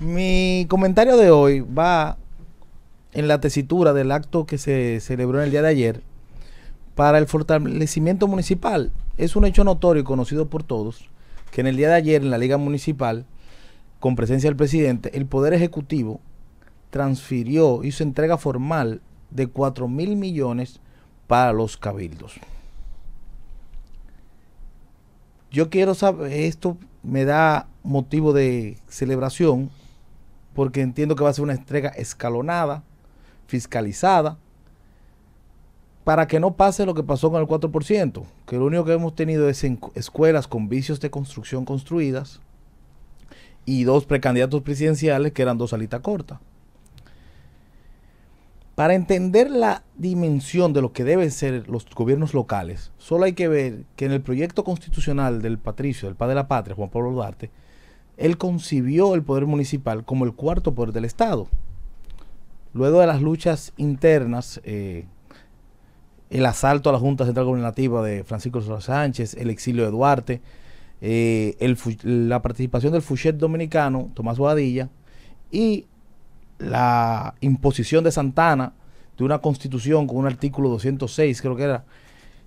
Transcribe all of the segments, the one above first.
Mi comentario de hoy va en la tesitura del acto que se celebró en el día de ayer para el fortalecimiento municipal. Es un hecho notorio y conocido por todos que en el día de ayer en la Liga Municipal, con presencia del presidente, el Poder Ejecutivo transfirió, hizo entrega formal de 4 mil millones para los cabildos. Yo quiero saber, esto me da motivo de celebración porque entiendo que va a ser una entrega escalonada, fiscalizada, para que no pase lo que pasó con el 4%, que lo único que hemos tenido es en escuelas con vicios de construcción construidas y dos precandidatos presidenciales que eran dos alitas cortas. Para entender la dimensión de lo que deben ser los gobiernos locales, solo hay que ver que en el proyecto constitucional del patricio, del padre de la patria, Juan Pablo Duarte, él concibió el poder municipal como el cuarto poder del Estado. Luego de las luchas internas, eh, el asalto a la Junta Central Gobernativa de Francisco Sánchez, el exilio de Duarte, eh, la participación del Fuchet dominicano, Tomás Boadilla, y la imposición de Santana de una constitución con un artículo 206, creo que era,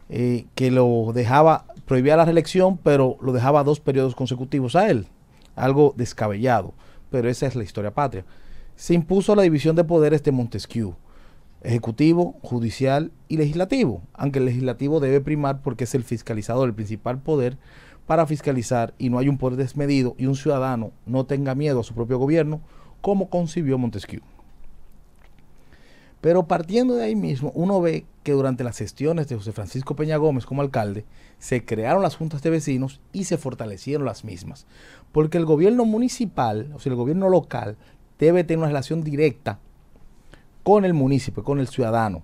eh, que lo dejaba, prohibía la reelección, pero lo dejaba dos periodos consecutivos a él. Algo descabellado, pero esa es la historia patria. Se impuso la división de poderes de Montesquieu, ejecutivo, judicial y legislativo, aunque el legislativo debe primar porque es el fiscalizador, el principal poder para fiscalizar y no hay un poder desmedido y un ciudadano no tenga miedo a su propio gobierno Cómo concibió Montesquieu. Pero partiendo de ahí mismo, uno ve que durante las gestiones de José Francisco Peña Gómez como alcalde, se crearon las juntas de vecinos y se fortalecieron las mismas. Porque el gobierno municipal, o sea, el gobierno local, debe tener una relación directa con el municipio, con el ciudadano,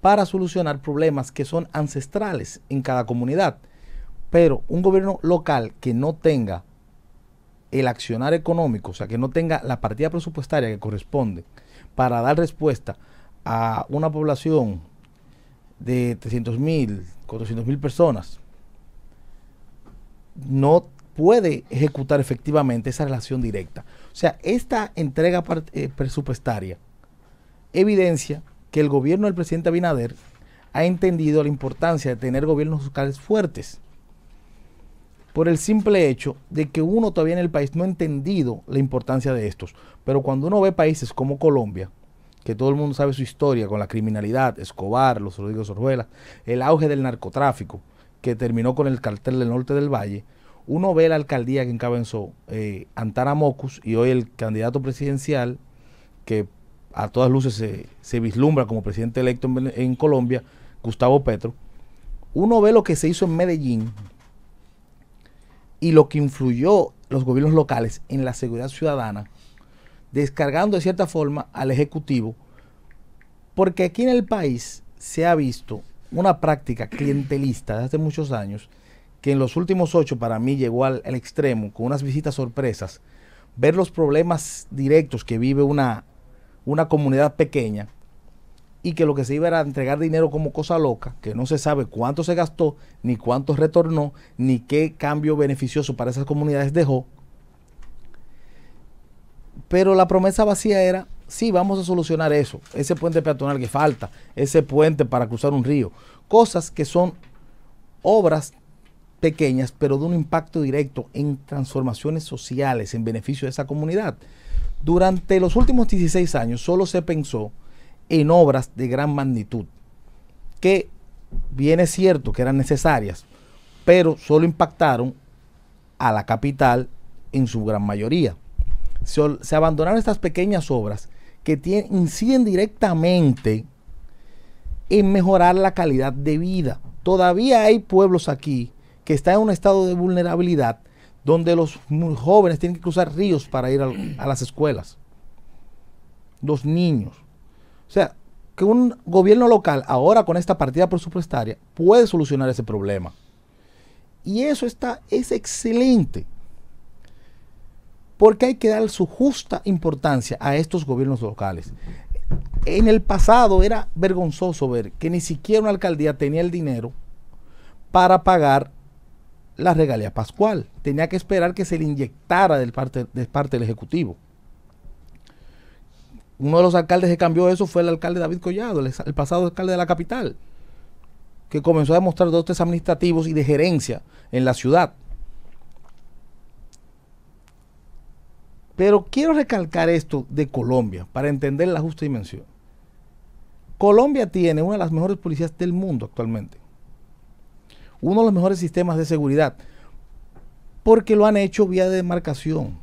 para solucionar problemas que son ancestrales en cada comunidad. Pero un gobierno local que no tenga el accionar económico, o sea, que no tenga la partida presupuestaria que corresponde para dar respuesta a una población de 300 mil, 400 mil personas, no puede ejecutar efectivamente esa relación directa. O sea, esta entrega eh, presupuestaria evidencia que el gobierno del presidente Abinader ha entendido la importancia de tener gobiernos locales fuertes por el simple hecho de que uno todavía en el país no ha entendido la importancia de estos. Pero cuando uno ve países como Colombia, que todo el mundo sabe su historia con la criminalidad, Escobar, los Rodríguez Orjuela, el auge del narcotráfico, que terminó con el cartel del norte del Valle, uno ve la alcaldía que encabezó eh, Antara Mocus y hoy el candidato presidencial, que a todas luces se, vislumbra como presidente electo en Colombia, Gustavo Petro, uno ve lo que se hizo en Medellín, y lo que influyó los gobiernos locales en la seguridad ciudadana, descargando de cierta forma al Ejecutivo, porque aquí en el país se ha visto una práctica clientelista desde hace muchos años, que en los últimos ocho para mí llegó al, extremo, con unas visitas sorpresas, ver los problemas directos que vive una, una comunidad pequeña y que lo que se iba era entregar dinero como cosa loca, que no se sabe cuánto se gastó, ni cuánto retornó, ni qué cambio beneficioso para esas comunidades dejó. Pero la promesa vacía era, sí, vamos a solucionar eso, ese puente peatonal que falta, ese puente para cruzar un río, cosas que son obras pequeñas, pero de un impacto directo en transformaciones sociales, en beneficio de esa comunidad. Durante los últimos 16 años solo se pensó en obras de gran magnitud, que bien es cierto que eran necesarias, pero solo impactaron a la capital en su gran mayoría. Se, abandonaron estas pequeñas obras que inciden directamente en mejorar la calidad de vida. Todavía hay pueblos aquí que están en un estado de vulnerabilidad donde los jóvenes tienen que cruzar ríos para ir a las escuelas. Los niños o sea, que un gobierno local ahora con esta partida presupuestaria puede solucionar ese problema. Y eso está, es excelente. Porque hay que dar su justa importancia a estos gobiernos locales. En el pasado era vergonzoso ver que ni siquiera una alcaldía tenía el dinero para pagar la regalía pascual. Tenía que esperar que se le inyectara parte, de parte del Ejecutivo uno de los alcaldes que cambió eso fue el alcalde David Collado, el, pasado alcalde de la capital, que comenzó a demostrar dotes administrativos y de gerencia en la ciudad. Pero quiero recalcar esto de Colombia para entender la justa dimensión. Colombia tiene una de las mejores policías del mundo actualmente. Uno de los mejores sistemas de seguridad. Porque lo han hecho vía de demarcación.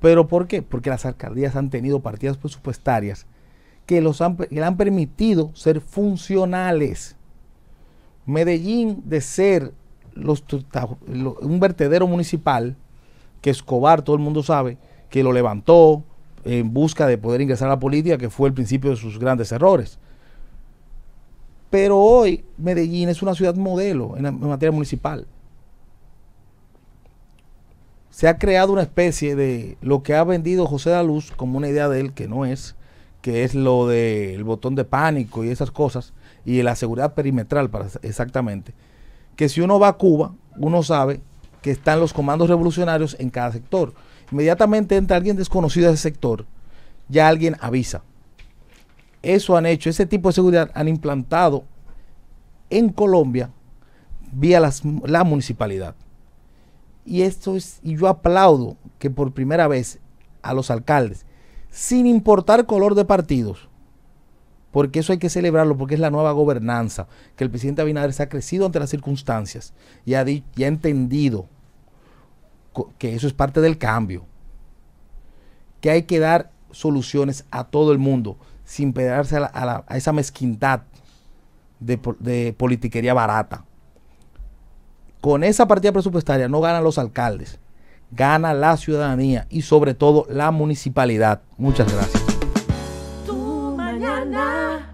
¿Pero por qué? Porque las alcaldías han tenido partidas presupuestarias que, los han, le han permitido ser funcionales. Medellín, de ser un vertedero municipal, que Escobar, todo el mundo sabe, que lo levantó en busca de poder ingresar a la política, que fue el principio de sus grandes errores. Pero hoy Medellín es una ciudad modelo en materia municipal se ha creado una especie de lo que ha vendido José Daluz, como una idea de él que no es, que es lo del botón de pánico y esas cosas, y la seguridad perimetral para, exactamente, que si uno va a Cuba, uno sabe que están los comandos revolucionarios en cada sector. Inmediatamente entra alguien desconocido de ese sector, ya alguien avisa. Eso han hecho, ese tipo de seguridad han implantado en Colombia vía la municipalidad. Y esto es, y yo aplaudo que por primera vez a los alcaldes, sin importar color de partidos, porque eso hay que celebrarlo, porque es la nueva gobernanza, que el presidente Abinader se ha crecido ante las circunstancias y ha, entendido que eso es parte del cambio, que hay que dar soluciones a todo el mundo, sin pegarse a, esa mezquindad de politiquería barata. Con esa partida presupuestaria no ganan los alcaldes, gana la ciudadanía y sobre todo la municipalidad. Muchas gracias. mañana.